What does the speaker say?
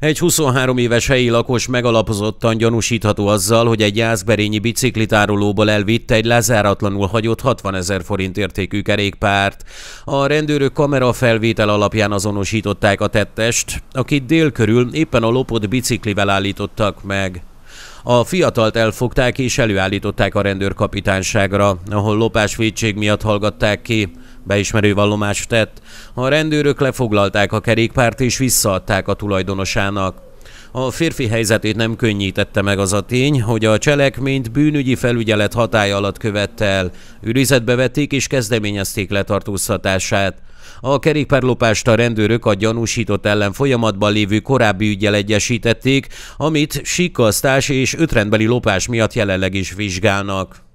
Egy 23 éves helyi lakos megalapozottan gyanúsítható azzal, hogy egy jászberényi biciklitárolóból elvitte egy lezáratlanul hagyott 60 ezer forint értékű kerékpárt. A rendőrök kamerafelvétel alapján azonosították a tettest, akit dél körül éppen a lopott biciklivel állítottak meg. A fiatalt elfogták és előállították a rendőrkapitányságra, ahol védség miatt hallgatták ki. Beismerő vallomást tett. A rendőrök lefoglalták a kerékpárt és visszaadták a tulajdonosának. A férfi helyzetét nem könnyítette meg az a tény, hogy a cselekményt bűnügyi felügyelet hatája alatt követte el. Őrizetbe vették és kezdeményezték letartóztatását. A kerékpárlopást a rendőrök a gyanúsított ellen folyamatban lévő korábbi ügyel egyesítették, amit sikasztás és ötrendbeli lopás miatt jelenleg is vizsgálnak.